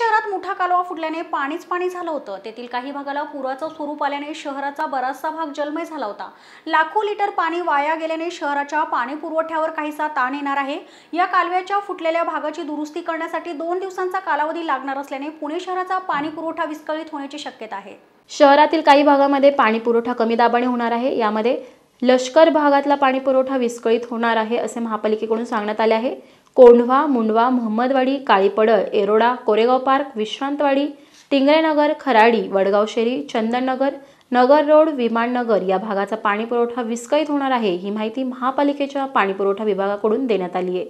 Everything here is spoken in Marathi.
शहरात मोठा कालवा फुटल्याने पाणीच पाणी झालं होतं तेथील काही भागाला पुराचं स्वरूप आल्याने शहराचा बराचसा भाग जलमय झाला होता लाखो लिटर पाणी वाया गेल्याने शहराच्या पाणी पुरवठ्यावर काहीसा ताण येणार आहे या कालव्याच्या फुटलेल्या भागाची दुरुस्ती करण्यासाठी दोन दिवसांचा कालावधी लागणार असल्याने पुणे शहराचा पाणी पुरवठा विस्कळीत होण्याची शक्यता आहे शहरातील काही भागामध्ये पाणी पुरवठा कमी दाबाने होणार आहे यामध्ये लष्कर भागातला पाणीपुरवठा विस्कळीत होणार आहे असे महापालिकेकडून सांगण्यात आले आहे कोंढवा मुंडवा महम्मदवाडी काळीपडळ एरोडा कोरेगाव पार्क विश्रांतवाडी टिंगरेनगर खराडी वडगाव शेरी चंदननगर नगर रोड विमाननगर या भागाचा पाणीपुरवठा विस्कळीत होणार आहे ही माहिती महापालिकेच्या पाणीपुरवठा विभागाकडून देण्यात आली आहे